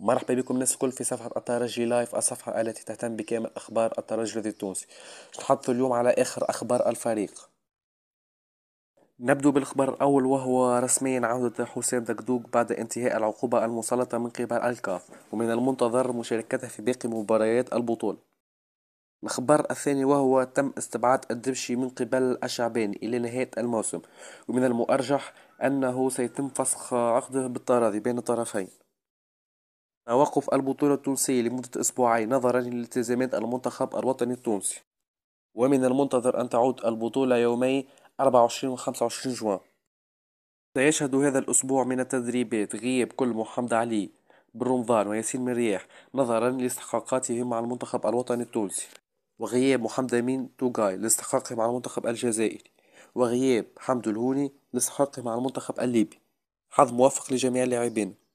مرحبا بكم الناس الكل في صفحة الترجي لايف الصفحة التي تهتم بكامل أخبار الترجي التونسي نتحدث اليوم على آخر أخبار الفريق نبدو بالخبر الأول وهو رسميا عودة حسين دقدوق بعد انتهاء العقوبة المسلطة من قبل الكاف ومن المنتظر مشاركته في باقي مباريات البطولة الخبر الثاني وهو تم استبعاد الدبشي من قبل الأشعباني إلى نهاية الموسم ومن المؤرجح أنه سيتم فسخ عقده بالتراضي بين الطرفين توقف البطولة التونسية لمدة أسبوعين نظرا لالتزامات المنتخب الوطني التونسي ومن المنتظر أن تعود البطولة يومي 24 و 25 جوان سيشهد هذا الأسبوع من التدريبات غياب كل محمد علي برمضان وياسين مرياح نظرا لاستحقاقاتهم مع المنتخب الوطني التونسي وغياب محمد أمين توغاي لاستحقاقه مع المنتخب الجزائري وغياب حمد الهوني لاستحقاقه مع المنتخب الليبي حظ موفق لجميع اللاعبين